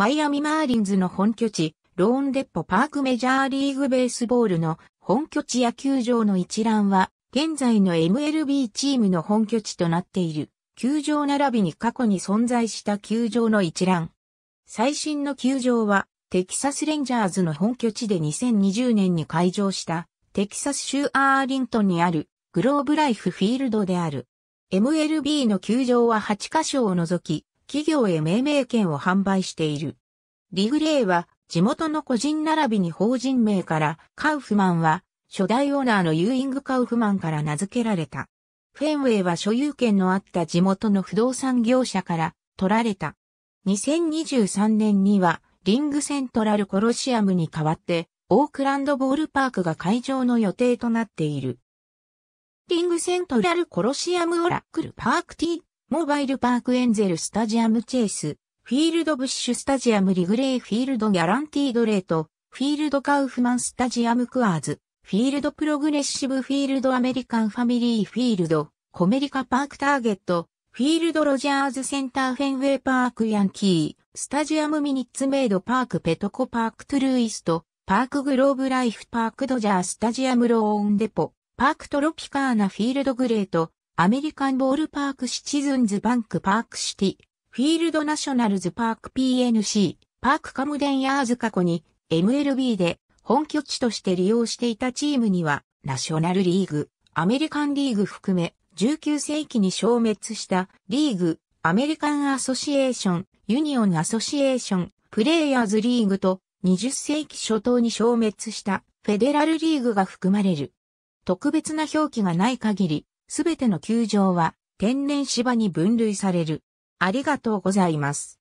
マイアミマーリンズの本拠地、ローンデッポパークメジャーリーグベースボールの本拠地野球場の一覧は、現在の MLB チームの本拠地となっている、球場並びに過去に存在した球場の一覧。最新の球場は、テキサスレンジャーズの本拠地で2020年に開場した、テキサス州アーリントンにある、グローブライフフィールドである。MLB の球場は8カ所を除き、企業へ命名権を販売している。リグレイは地元の個人並びに法人名からカウフマンは初代オーナーのユーイング・カウフマンから名付けられた。フェンウェイは所有権のあった地元の不動産業者から取られた。2023年にはリングセントラルコロシアムに代わってオークランドボールパークが会場の予定となっている。リングセントラルコロシアムオラクルパークティモバイルパークエンゼルスタジアムチェイス、フィールドブッシュスタジアムリグレイフィールドギャランティードレート、フィールドカウフマンスタジアムクアーズ、フィールドプログレッシブフィールドアメリカンファミリーフィールド、コメリカパークターゲット、フィールドロジャーズセンターフェンウェイパークヤンキー、スタジアムミニッツメイドパークペトコパークトゥルーイスト、パークグローブライフパークドジャースタジアムローンデポ、パークトロピカーナフィールドグレート、アメリカンボールパークシチズンズバンクパークシティ、フィールドナショナルズパーク PNC、パークカムデンヤーズ過去に MLB で本拠地として利用していたチームにはナショナルリーグ、アメリカンリーグ含め19世紀に消滅したリーグ、アメリカンアソシエーション、ユニオンアソシエーション、プレイヤーズリーグと20世紀初頭に消滅したフェデラルリーグが含まれる。特別な表記がない限り、すべての球場は天然芝に分類される。ありがとうございます。